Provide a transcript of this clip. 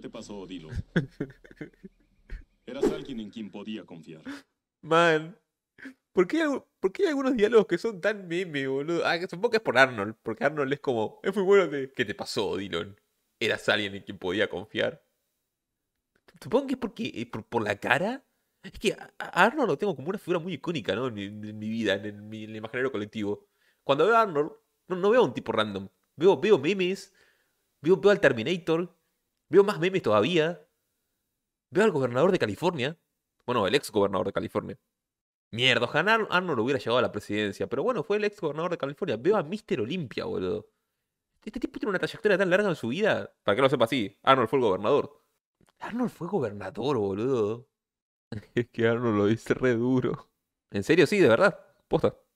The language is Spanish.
te pasó, Dylan. Eras alguien en quien podía confiar. Man, ¿por qué, hay, algunos diálogos que son tan meme, boludo? Ah, supongo que es por Arnold, porque Arnold es como, es muy bueno de... ¿Qué te pasó, Dylan? Eras alguien en quien podía confiar. Supongo que es porque, eh, por, la cara. Es que Arnold lo tengo como una figura muy icónica, ¿no? En mi, vida, en, el, imaginario colectivo. Cuando veo a Arnold, no, veo a un tipo random. Veo, veo memes, veo, veo al Terminator, Veo más memes todavía. Veo al gobernador de California. Bueno, el ex gobernador de California. Mierda, ojalá Arnold hubiera llegado a la presidencia. Pero bueno, fue el ex gobernador de California. Veo a Mr. Olimpia, boludo. Este tipo tiene una trayectoria tan larga en su vida. Para que lo sepa así, Arnold fue el gobernador. Arnold fue gobernador, boludo. Es que Arnold lo dice re duro. En serio, sí, de verdad. Posta.